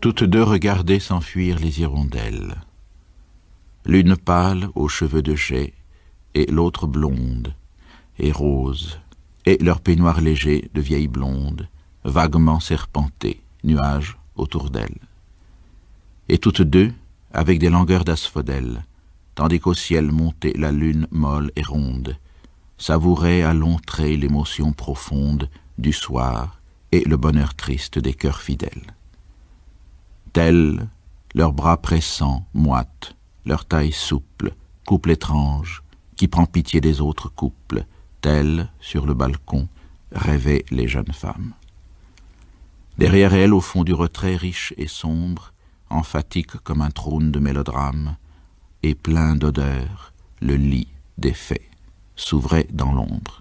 Toutes deux regardaient s'enfuir les hirondelles. L'une pâle aux cheveux de jais, et l'autre blonde, et rose, et leur peignoir léger de vieilles blonde, vaguement serpenté, nuages autour d'elles. Et toutes deux avec des langueurs d'asphodèle, tandis qu'au ciel montait la lune molle et ronde, savouraient à longs traits l'émotion profonde du soir et le bonheur triste des cœurs fidèles. Tels, leurs bras pressants, moites, leur taille souple, couple étrange, qui prend pitié des autres couples, tels, sur le balcon, rêvaient les jeunes femmes. Derrière elle, au fond du retrait riche et sombre, emphatique comme un trône de mélodrame, et plein d'odeur, le lit des faits s'ouvrait dans l'ombre.